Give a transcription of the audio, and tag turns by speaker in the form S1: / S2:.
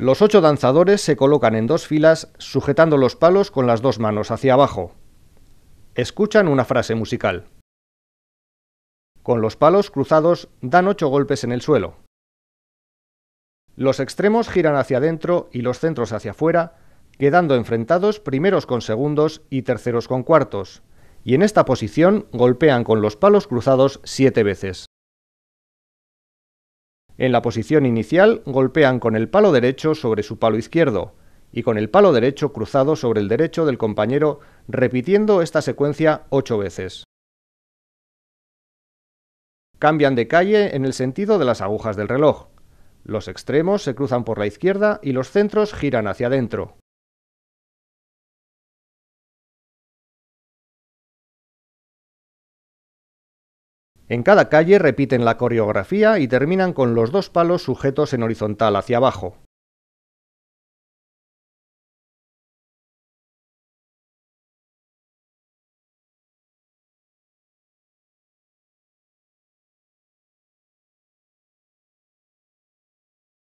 S1: Los ocho danzadores se colocan en dos filas sujetando los palos con las dos manos hacia abajo. Escuchan una frase musical. Con los palos cruzados dan ocho golpes en el suelo. Los extremos giran hacia adentro y los centros hacia afuera, quedando enfrentados primeros con segundos y terceros con cuartos, y en esta posición golpean con los palos cruzados siete veces. En la posición inicial golpean con el palo derecho sobre su palo izquierdo y con el palo derecho cruzado sobre el derecho del compañero repitiendo esta secuencia ocho veces. Cambian de calle en el sentido de las agujas del reloj. Los extremos se cruzan por la izquierda y los centros giran hacia adentro.
S2: En cada calle repiten la coreografía y terminan con los dos palos sujetos en horizontal hacia abajo.